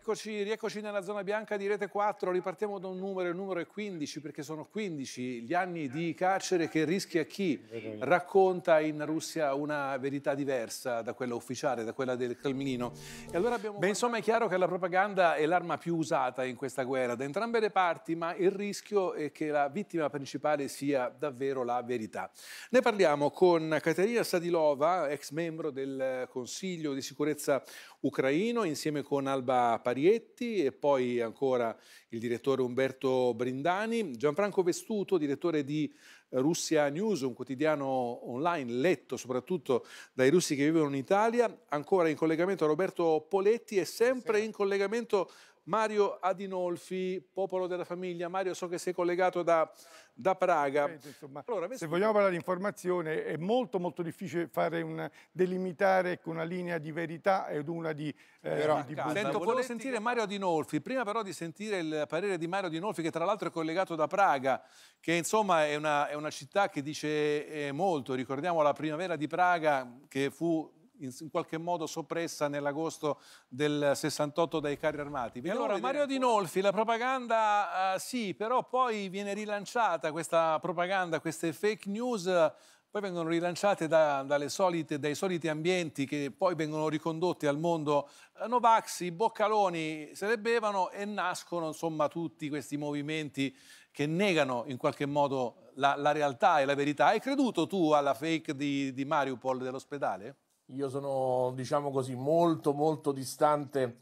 Rieccoci, rieccoci, nella zona bianca di Rete 4, ripartiamo da un numero, il numero è 15 perché sono 15 gli anni di carcere che rischia chi racconta in Russia una verità diversa da quella ufficiale, da quella del Cremlino. E allora abbiamo... Beh, insomma è chiaro che la propaganda è l'arma più usata in questa guerra da entrambe le parti, ma il rischio è che la vittima principale sia davvero la verità. Ne parliamo con Caterina Sadilova, ex membro del Consiglio di sicurezza ucraino, insieme con Alba Parietti e poi ancora il direttore Umberto Brindani, Gianfranco Vestuto, direttore di Russia News, un quotidiano online letto soprattutto dai russi che vivono in Italia, ancora in collegamento a Roberto Poletti e sempre in collegamento Mario Adinolfi, popolo della famiglia. Mario, so che sei collegato da, da Praga. Insomma, allora, se mi... vogliamo parlare di informazione, è molto molto difficile una, delimitare ecco, una linea di verità ed una di... Eh, però, di, di sento, volevo sentire Mario Adinolfi, prima però di sentire il parere di Mario Adinolfi, che tra l'altro è collegato da Praga, che insomma è una, è una città che dice eh, molto. Ricordiamo la primavera di Praga, che fu in, qualche modo soppressa nell'agosto del 68 dai carri armati. Vediamo allora, Mario ancora. Dinolfi, la propaganda uh, sì, però poi viene rilanciata questa propaganda, queste fake news. poi vengono rilanciate da, solite, dai soliti ambienti che poi vengono ricondotti al mondo eh, i Boccaloni se le bevano e nascono insomma tutti questi movimenti che negano in qualche modo la, la realtà e la verità. Hai creduto tu alla fake di, di Mariupol dell'ospedale? Io sono, diciamo così, molto molto distante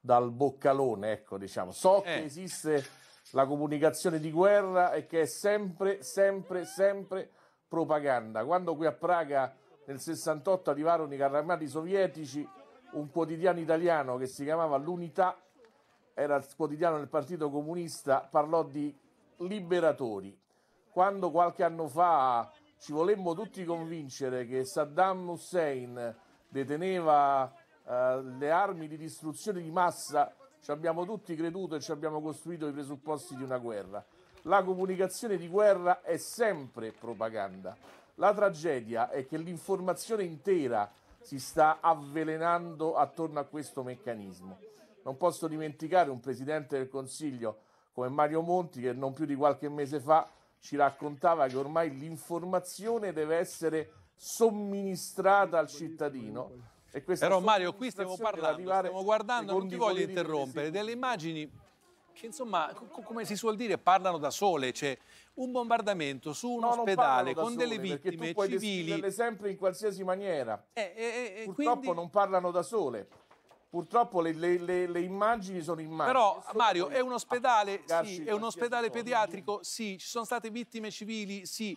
dal boccalone, ecco, diciamo. So eh. che esiste la comunicazione di guerra e che è sempre, sempre, sempre propaganda. Quando qui a Praga nel 68 arrivarono i carri armati sovietici, un quotidiano italiano che si chiamava L'Unità, era il quotidiano del Partito Comunista, parlò di liberatori. Quando qualche anno fa ci volemmo tutti convincere che Saddam Hussein deteneva eh, le armi di distruzione di massa, ci abbiamo tutti creduto e ci abbiamo costruito i presupposti di una guerra. La comunicazione di guerra è sempre propaganda. La tragedia è che l'informazione intera si sta avvelenando attorno a questo meccanismo. Non posso dimenticare un presidente del Consiglio come Mario Monti che non più di qualche mese fa ci raccontava che ormai l'informazione deve essere somministrata al cittadino. E Però Mario, qui stiamo parlando, stiamo guardando, non ti voglio interrompere, delle immagini che insomma, co- come si suol dire, parlano da sole, cioè un bombardamento su un no, ospedale con sole, delle vittime tu puoi civili. sempre in qualsiasi maniera. Eh, eh, eh, eh, Purtroppo quindi... non parlano da sole. Purtroppo le, le, le, le, immagini sono immagini. Però Mario è un ospedale, ah, sì, è un ospedale pediatrico, sì, ci sono state vittime civili, sì.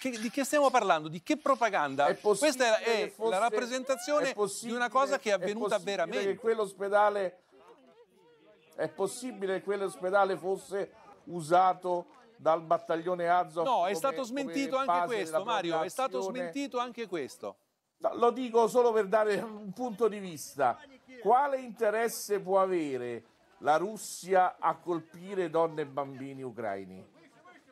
Che, di che stiamo parlando? Di che propaganda? Questa è, è fosse, la rappresentazione è di una cosa che è avvenuta è veramente. Che quell'ospedale, è possibile che quell'ospedale fosse usato dal battaglione Azov? No, è stato smentito anche questo, Mario, è stato smentito anche questo lo dico solo per dare un punto di vista. Quale interesse può avere la Russia a colpire donne e bambini ucraini?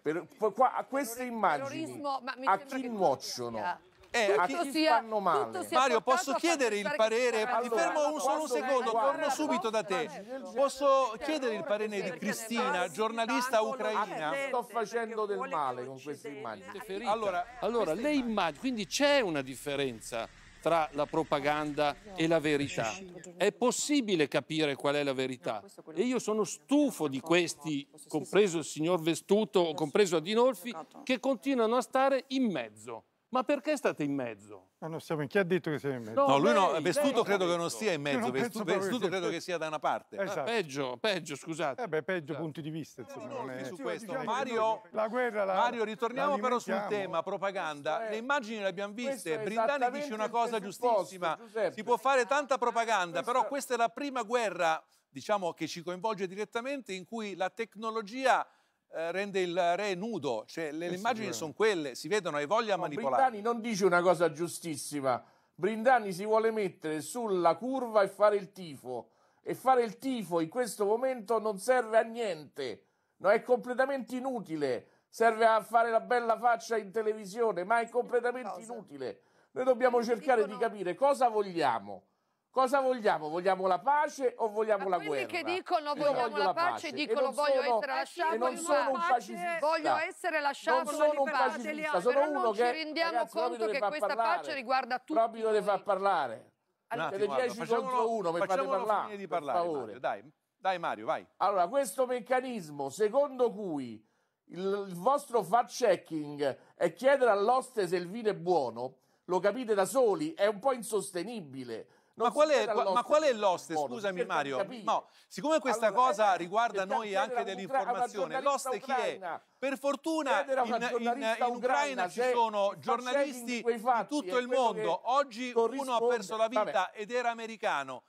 Per, per, qua, a queste immagini, a chi nuociono? Eh, a chi sia, fanno male. Mario, posso chiedere il parere? Allora, mi fermo un solo secondo, guarda, torno subito da te. Posso chiedere il parere di Cristina, giornalista ucraina? Sto facendo del male con queste immagini. Allora, allora le immagini, quindi c'è una differenza tra la propaganda e la verità. È possibile capire qual è la verità e io sono stufo di questi, compreso il signor Vestuto, compreso Adinolfi, che continuano a stare in mezzo. Ma perché state in mezzo? Ma non siamo in... Chi ha detto che siamo in mezzo? No, lui no, lei, Vestuto lei credo che non stia in mezzo, Vestuto, Vestuto credo che sia da una parte. Esatto. Ah, peggio, peggio, scusate. Eh beh, peggio esatto. punti di vista, insomma. No, no, è... su questo. Mario, la guerra, la, Mario ritorniamo però sul tema, propaganda. È... Le immagini le abbiamo viste, Brindani dice una cosa giustissima, Giuseppe. si può fare tanta propaganda, questa... però questa è la prima guerra, diciamo, che ci coinvolge direttamente, in cui la tecnologia eh, rende il re nudo, cioè le, le immagini sono quelle, si vedono hai voglia no, manipolare. Brindani non dice una cosa giustissima, Brindani si vuole mettere sulla curva e fare il tifo e fare il tifo in questo momento non serve a niente, no, è completamente inutile, serve a fare la bella faccia in televisione, ma è completamente inutile. Noi dobbiamo cercare di capire cosa vogliamo Cosa vogliamo? Vogliamo la pace o vogliamo Ma la guerra? Quelli che dicono vogliamo la pace, pace dicono voglio sono, essere lasciato in non sono un pacifista. Voglio essere lasciato non sono un pacifista, sono uno non che ci rendiamo ragazzi, conto che questa parlare, pace riguarda tutti. Proprio deve far parlare. Cioè, allora, delle 10 contro 1, mi fate parlare, di parlare, per favore. Mario, dai. Dai Mario, vai. Allora, questo meccanismo secondo cui il, il vostro fact checking è chiedere all'oste se il vino è buono, lo capite da soli, è un po' insostenibile ma, qual è, ma, qual è, l'oste? Scusami Mario. No, siccome questa allora, cosa eh, riguarda noi anche dell'informazione, l'oste chi è? Per fortuna in, in, in, Ucraina ci sono giornalisti di tutto il mondo. Oggi uno ha perso la vita ed era americano.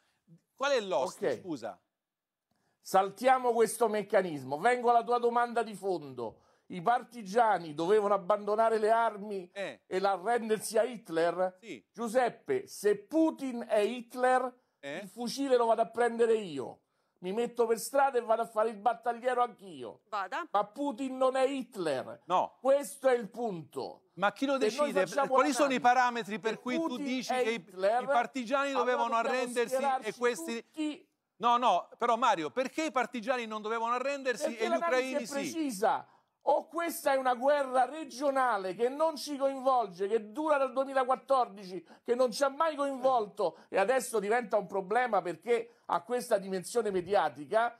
Qual è l'oste, okay. scusa? Saltiamo questo meccanismo. Vengo alla tua domanda di fondo i partigiani dovevano abbandonare le armi eh. e l'arrendersi a Hitler? Sì. Giuseppe, se Putin è Hitler, eh. il fucile lo vado a prendere io. Mi metto per strada e vado a fare il battagliero anch'io. Vada. Ma Putin non è Hitler. No. Questo è il punto. Ma chi lo decide? Quali sono i parametri per cui Putin tu dici che Hitler, i, partigiani dovevano arrendersi e questi... Tutti... No, no, però Mario, perché i partigiani non dovevano arrendersi perché e gli ucraini sì? precisa o questa è una guerra regionale che non ci coinvolge, che dura dal 2014, che non ci ha mai coinvolto e adesso diventa un problema perché ha questa dimensione mediatica,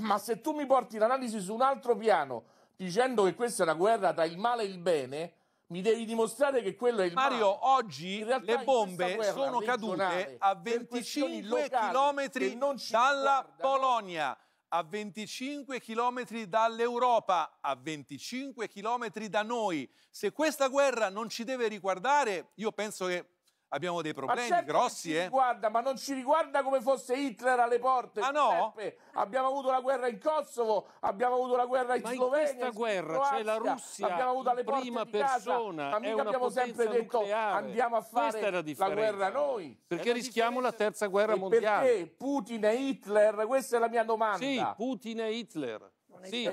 ma se tu mi porti l'analisi su un altro piano dicendo che questa è una guerra tra il male e il bene, mi devi dimostrare che quello è il Mario, male. oggi le bombe sono cadute a 25 km dalla guarda, Polonia a 25 km dall'Europa, a 25 km da noi. Se questa guerra non ci deve riguardare, io penso che abbiamo dei problemi certo grossi. Eh. Riguarda, ma non ci riguarda come fosse Hitler alle porte. Ah no? Abbiamo avuto la guerra in Kosovo, abbiamo avuto la guerra in ma Slovenia. Ma in questa guerra c'è cioè la Russia abbiamo avuto alle porte prima persona. Casa, ma mica abbiamo sempre detto nucleare. andiamo a fare la, la, guerra noi. Perché rischiamo la terza guerra e mondiale. Perché Putin e Hitler? Questa è la mia domanda. Sì, Putin e Hitler. Sì,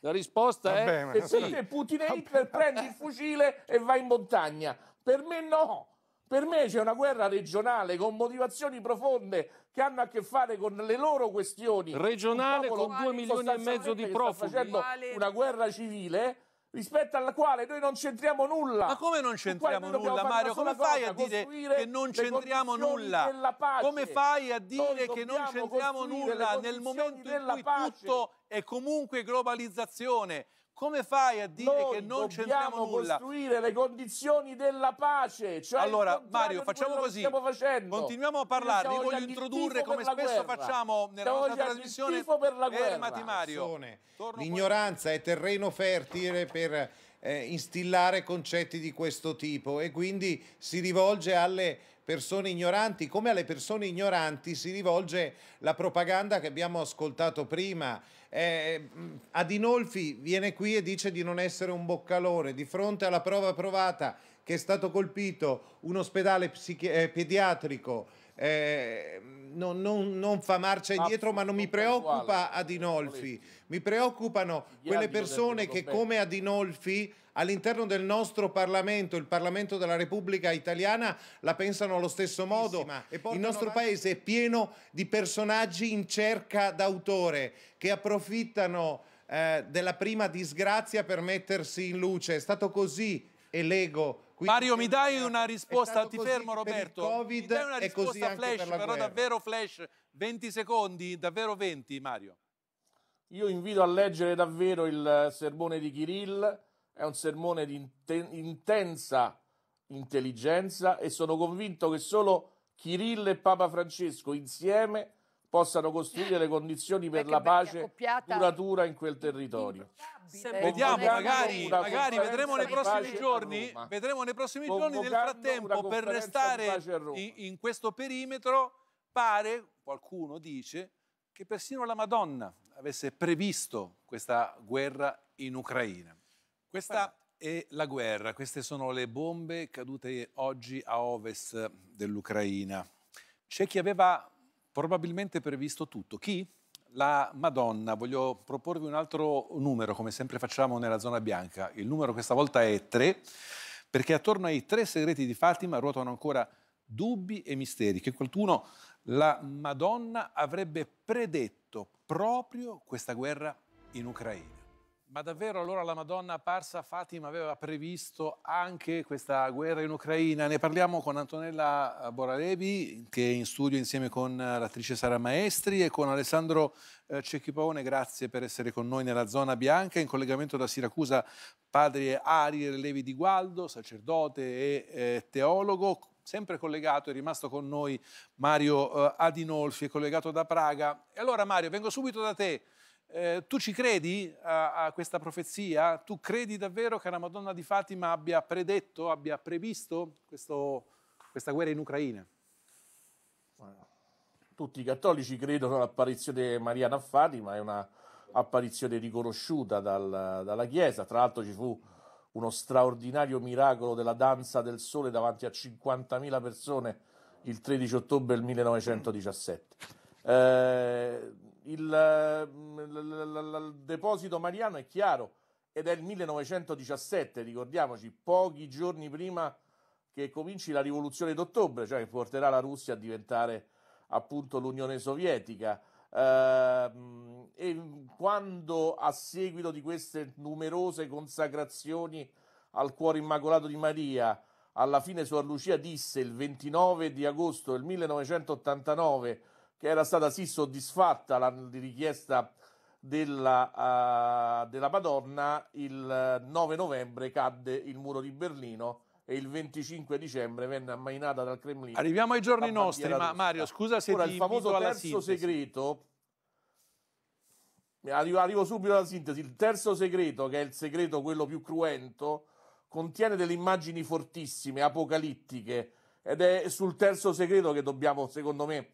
la risposta Vabbè, è... se Sì. Putin e Hitler prendi il fucile e vai in montagna? Per me no. Per me c'è una guerra regionale con motivazioni profonde che hanno a che fare con le loro questioni. Regionale con due milioni e mezzo di profughi. Sta facendo una guerra civile rispetto alla quale noi non c'entriamo nulla. Ma come non c'entriamo nulla, Mario? Come fai a dire che non c'entriamo nulla? Come fai a dire che non c'entriamo nulla nel momento in cui pace. tutto è comunque globalizzazione? Come fai a dire Noi che non c'entriamo nulla? Dobbiamo costruire le condizioni della pace. Cioè allora, Mario, facciamo così. Continuiamo a parlare. Io voglio introdurre, come spesso guerra. facciamo nella Siamo nostra trasmissione, per la fermati Mario. L'ignoranza è terreno fertile per eh, instillare concetti di questo tipo e quindi si rivolge alle persone ignoranti, come alle persone ignoranti si rivolge la propaganda che abbiamo ascoltato prima. Eh, mm, Adinolfi viene qui e dice di non essere un boccalone, di fronte alla prova provata che è stato colpito un ospedale psichi- eh, pediatrico eh, non, non, non, fa marcia indietro, ma non mi preoccupa Adinolfi, mi preoccupano quelle persone che come Adinolfi all'interno del nostro Parlamento, il Parlamento della Repubblica Italiana, la pensano allo stesso modo. Il nostro paese è pieno di personaggi in cerca d'autore che approfittano eh, della prima disgrazia per mettersi in luce. È stato così e l'ego. Quindi Mario, mi dai una risposta, ti fermo Roberto. COVID, mi dai una risposta flash, per però davvero flash, 20 secondi, davvero 20 Mario. Io invito a leggere davvero il sermone di Kirill, è un sermone di inten- intensa intelligenza e sono convinto che solo Kirill e Papa Francesco insieme possano costruire le condizioni per la pace duratura in quel territorio. Vediamo, magari, magari vedremo nei prossimi giorni, vedremo nei prossimi giorni, nel frattempo per restare in, in questo perimetro pare, qualcuno dice, che persino la Madonna avesse previsto questa guerra in Ucraina. Questa è la guerra, queste sono le bombe cadute oggi a ovest dell'Ucraina. C'è chi aveva probabilmente previsto tutto. Chi? La Madonna. Voglio proporvi un altro numero, come sempre facciamo nella zona bianca. Il numero questa volta è 3, perché attorno ai tre segreti di Fatima ruotano ancora dubbi e misteri che qualcuno, la Madonna, avrebbe predetto proprio questa guerra in Ucraina. Ma davvero allora la Madonna apparsa a Fatima aveva previsto anche questa guerra in Ucraina? Ne parliamo con Antonella eh, Boralevi, che è in studio insieme con eh, l'attrice Sara Maestri e con Alessandro eh, Cecchipone. Grazie per essere con noi nella zona bianca, in collegamento da Siracusa, padre Ariel Levi di Gualdo, sacerdote e teologo sempre collegato, è rimasto con noi Mario Adinolfi, è collegato da Praga. E allora Mario, vengo subito da te. Eh, tu ci credi a, a, questa profezia? Tu credi davvero che la Madonna di Fatima abbia predetto, abbia previsto questo, questa guerra in Ucraina? Tutti i cattolici credono all'apparizione di mariana a Fatima, è un'apparizione riconosciuta dal, dalla Chiesa. Tra l'altro ci fu uno straordinario miracolo della danza del sole davanti a 50.000 persone il 13 ottobre 1917. Eh, il, il mm, deposito Mariano è chiaro ed è il 1917, ricordiamoci, pochi giorni prima che cominci la rivoluzione d'ottobre, cioè che porterà la Russia a diventare appunto l'Unione Sovietica. Ehm, e quando a seguito di queste numerose consacrazioni al cuore immacolato di Maria, alla fine Suor Lucia disse il 29 di agosto del 1989 che era stata sì soddisfatta la richiesta della, uh, della Madonna, il 9 novembre cadde il muro di Berlino e il 25 dicembre venne ammainata dal Cremlino. Arriviamo ai giorni nostri, ma Mario, scusa se Ora, ti il famoso terzo segreto arrivo, arrivo subito alla sintesi. Il terzo segreto, che è il segreto quello più cruento, contiene delle immagini fortissime, apocalittiche ed è sul terzo segreto che dobbiamo, secondo me,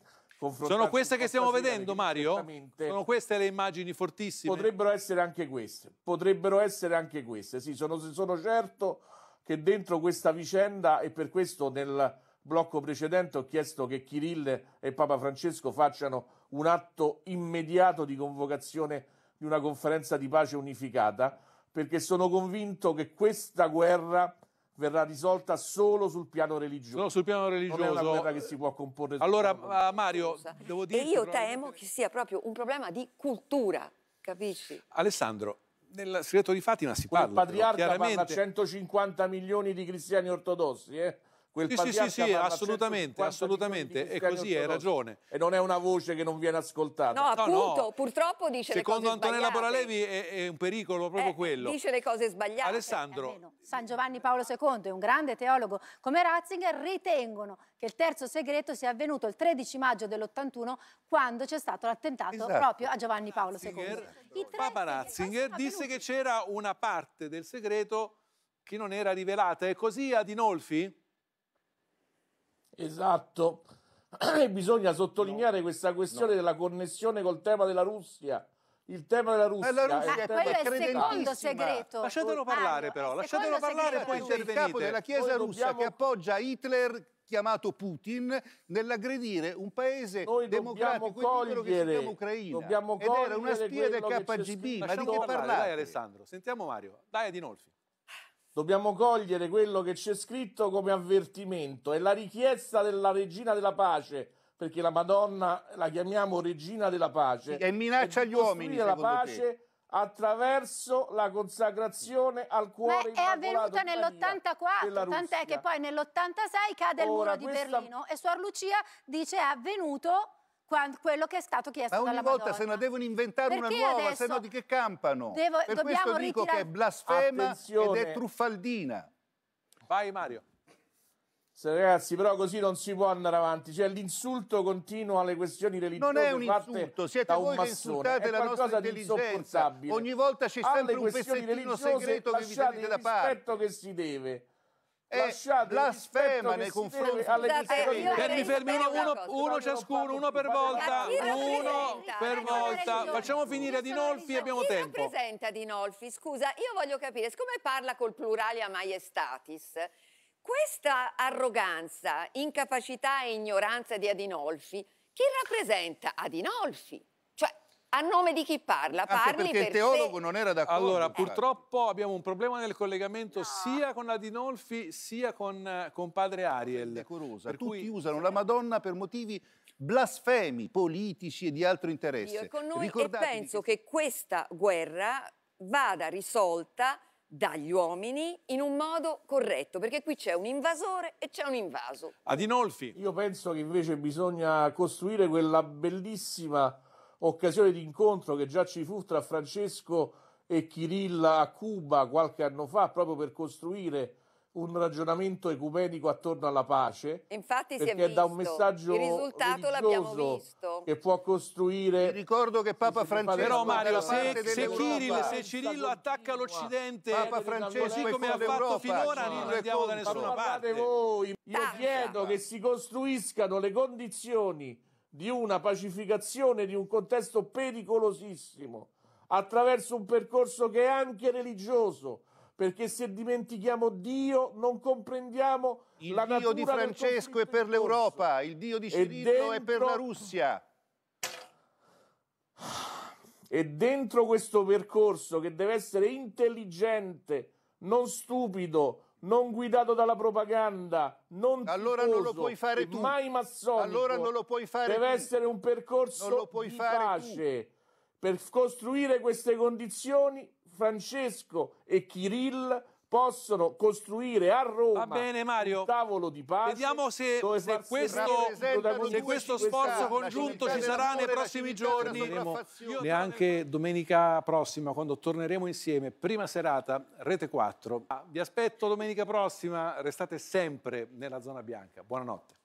sono queste che stiamo vedendo, Mario? Sono queste le immagini fortissime? Potrebbero essere anche queste, potrebbero essere anche queste, sì, sono, sono certo che dentro questa vicenda e per questo nel blocco precedente ho chiesto che Kirill e Papa Francesco facciano un atto immediato di convocazione di una conferenza di pace unificata, perché sono convinto che questa guerra verrà risolta solo sul piano religioso. Solo sul piano religioso. Non è una guerra che si può comporre. Allora, uh, Mario, devo dire... E io temo che sia proprio un problema di cultura, capisci? Alessandro, nel segreto di Fatima si parla... Il patriarca parla a 150 milioni di cristiani ortodossi, eh? Quel sì, sì, sì, sì assolutamente, assolutamente. E così hai ragione. E non è una voce che non viene ascoltata. No, appunto, no, no. purtroppo dice Secondo le cose Antonella sbagliate. Boralevi è, è, un pericolo proprio eh, quello. Dice le cose sbagliate. Alessandro. Eh, San Giovanni Paolo II e un grande teologo come Ratzinger ritengono che il terzo segreto sia avvenuto il 13 maggio dell'81 quando c'è stato l'attentato esatto. proprio a Giovanni Paolo Ratzinger, II. Papa Ratzinger disse che c'era una parte del segreto che non era rivelata è così Adinolfi Esatto. E bisogna sottolineare no, questa questione no. della connessione col tema della Russia. Il tema della Russia, eh, la Russia è quello è il secondo segreto. Lasciatelo parlare, ah, però, lasciatelo parlare e poi intervenite. Il capo della Chiesa Noi russa dobbiamo... che appoggia Hitler chiamato Putin nell'aggredire un paese Noi democratico cogliere, che si chiama Ucraina. Dobbiamo cogliere Ed era una spia del KGB. Ma di che parlare? Dai Alessandro, sentiamo Mario. Dai Adinolfi. Dobbiamo cogliere quello che c'è scritto come avvertimento, e la richiesta della regina della pace, perché la Madonna la chiamiamo regina della pace. Sì, e minaccia gli uomini. La pace te. attraverso la consacrazione al cuore. Ma è avvenuta nell'84, tant'è che poi nell'86 cade Ora, il muro di questa... Berlino e Suor Lucia dice è avvenuto quello che è stato chiesto Ma ogni volta Madonna. se ne devono inventare Perché una nuova, se no di che campano? Devo, per questo dico che è blasfema Attenzione. ed è truffaldina. Vai Mario. ragazzi, però così non si può andare avanti. Cioè, l'insulto continua alle questioni religiose. Non è un insulto, siete voi che insultate è la nostra intelligenza. Ogni volta c'è sempre un pezzettino segreto che vi tenete da parte. Il rispetto che si deve è blasfema nei confronti fermi fermi uno, uno, uno ciascuno uno per volta uno per volta facciamo finire Dinolfi e abbiamo tempo chi rappresenta Dinolfi scusa io voglio capire siccome parla col plurale a maiestatis questa arroganza incapacità e ignoranza di Adinolfi chi rappresenta Adinolfi a nome di chi parla? Anche Parli perché il teologo se... non era d'accordo. Allora, purtroppo abbiamo un problema nel collegamento no. sia con Adinolfi sia con, eh, con padre Ariel. Decorosa. Per Tutti cui... usano la Madonna per motivi blasfemi politici e di altro interesse. Io con noi Ricordatevi e penso che questa guerra vada risolta dagli uomini in un modo corretto, perché qui c'è un invasore e c'è un invaso. Adinolfi. Io penso che invece bisogna costruire quella bellissima occasione di incontro che già ci fu tra Francesco e Chirilla a Cuba qualche anno fa, proprio per costruire un ragionamento ecumenico attorno alla pace. Infatti si è visto. da un messaggio il risultato l'abbiamo visto. che può costruire Mi ricordo che Papa Francesco Però Mario se, se Kirill se Cirillo attacca l'Occidente Papa Francesco così come ha fatto finora non andiamo da nessuna parte. Voi, io chiedo che si costruiscano le condizioni di una pacificazione di un contesto pericolosissimo attraverso un percorso che è anche religioso, perché se dimentichiamo Dio non comprendiamo il la Dio di Francesco è per l'Europa, il Dio di Cirillo dentro... è per la Russia. E dentro questo percorso che deve essere intelligente, non stupido, non guidato dalla propaganda, non allora tifoso, non lo puoi fare tu. mai massonico. Allora non lo puoi fare Deve tu. essere un percorso di pace. Tu. Per costruire queste condizioni Francesco e Kirill possono costruire a Roma bene, Mario. un tavolo di pace. Vediamo se, se questo, se questo sforzo congiunto ci sarà nei prossimi giorni. Neanche domenica prossima, quando torneremo insieme, prima serata, Rete 4. Ah, vi aspetto domenica prossima, restate sempre nella zona bianca. Buonanotte.